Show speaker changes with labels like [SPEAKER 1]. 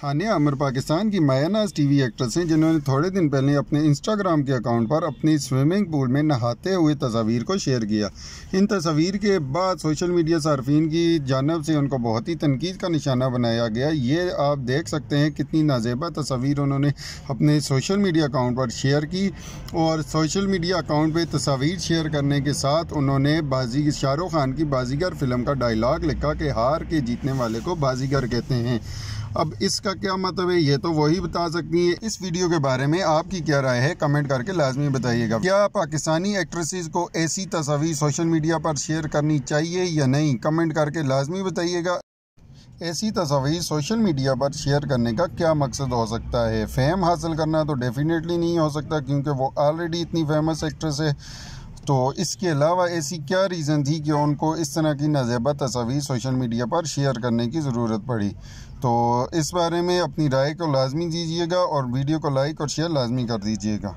[SPEAKER 1] हानिया अमर पाकिस्तान की मायानाज TV actress हैं जिन्होंने थोड़े दिन पहले अपने इंस्टाग्राम के अकाउंट पर अपनी स्विमिंग पूल में नहाते हुए तस्वीर को शेयर किया इन तस्वीर के बाद सोशल मीडिया सार्फिन की जानब से उनको बहुत ही तनकीद का निशाना बनाया गया ये आप देख सकते हैं कितनी नाजेबा तस्वीर उन्होंने अपने सोशल मीडिया अकाउंट पर शेयर की और सोशल मीडिया अकाउंट पर तस्वीर शेयर करने के साथ उन्होंने बाजी शाहरुख खान की बाजीगर फिल्म का डायलाग लिखा कि हार के जीतने वाले को बाजीगर कहते हैं अब इसका इसका क्या मतलब है ये तो वही बता सकती है इस वीडियो के बारे में आपकी क्या राय है कमेंट करके लाजमी बताइएगा क्या पाकिस्तानी एक्ट्रेसेस को ऐसी तस्वीर सोशल मीडिया पर शेयर करनी चाहिए या नहीं कमेंट करके लाजमी बताइएगा ऐसी तस्वीर सोशल मीडिया पर शेयर करने का क्या मकसद हो सकता है फेम हासिल करना तो डेफिनेटली नहीं हो सकता क्योंकि वो ऑलरेडी इतनी फेमस एक्ट्रेस है तो इसके अलावा ऐसी क्या रीज़न थी कि उनको इस तरह की नजेबा तस्वीर सोशल मीडिया पर शेयर करने की ज़रूरत पड़ी तो इस बारे में अपनी राय को लाजमी दीजिएगा और वीडियो को लाइक और शेयर लाजमी कर दीजिएगा